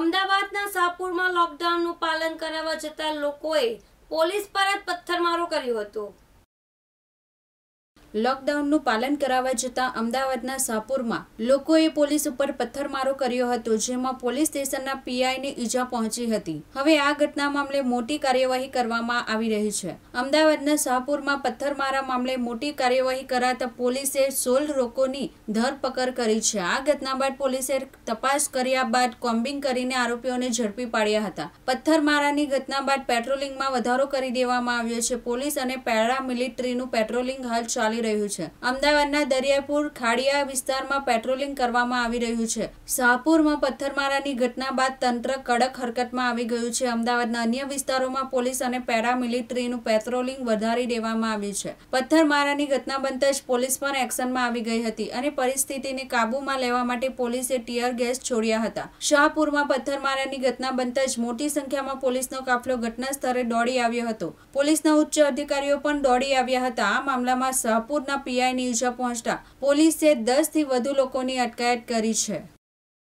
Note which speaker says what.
Speaker 1: અમદાવાદના શાહપુરમાં લોકડાઉનનું પાલન કરાવવા જતા લોકોએ પોલીસ પર જ પથ્થરમારો કર્યો હતો લોકડાઉનનું પાલન કરાવવા જતા અમદાવાદના સાપુરમાં લોકોએ પોલીસ ઉપર પથ્થરમારો કર્યો હતો જેમાં પોલીસ સ્ટેશનના પીઆઈને ઈજા પહોંચી હતી હવે આ ઘટના મામલે મોટી કાર્યવાહી કરવામાં આવી રહી છે અમદાવાદના શાહપુરમાં પથ્થરમારા મામલે મોટી કાર્યવાહી કરાતા પોલીસે સોલ રોકોની ધરપકડ કરી છે આ ઘટના બાદ પોલીસે તપાસ કર્યા બાદ કોમ્બિંગ કરીને આરોપીઓને ઝડપી પાડ્યા હતા પથ્થરમારાની ઘટના બાદ પેટ્રોલિંગમાં વધારો કરી દેવામાં આવ્યો છે પોલીસ અને પેરા પેરામિલિટરીનું પેટ્રોલિંગ હાલ ચાલી મળી રહ્યું છે અમદાવાદના દરિયાપુર ખાડિયા વિસ્તારમાં પેટ્રોલિંગ કરવામાં આવી રહ્યું છે શાહપુરમાં પથ્થરમારાની ઘટના બાદ તંત્ર કડક હરકતમાં આવી ગયું છે અમદાવાદના અન્ય વિસ્તારોમાં પોલીસ અને પેરામિલિટરીનું પેટ્રોલિંગ વધારી દેવામાં આવ્યું છે પથ્થરમારાની ઘટના બનતા જ પોલીસ પણ એક્શનમાં આવી ગઈ હતી અને પરિસ્થિતિને કાબૂમાં લેવા માટે પોલીસે ટીયર ગેસ છોડ્યા હતા શાહપુરમાં પથ્થરમારાની ઘટના બનતા જ મોટી સંખ્યામાં પોલીસનો કાફલો ઘટના સ્થળે દોડી આવ્યો હતો પોલીસના ઉચ્ચ અધિકારીઓ પણ દોડી આવ્યા હતા આ મામલામાં શાહપુર રાણપુરના પીઆઈને ઈજા પહોંચતા પોલીસે દસથી વધુ લોકોની અટકાયત કરી છે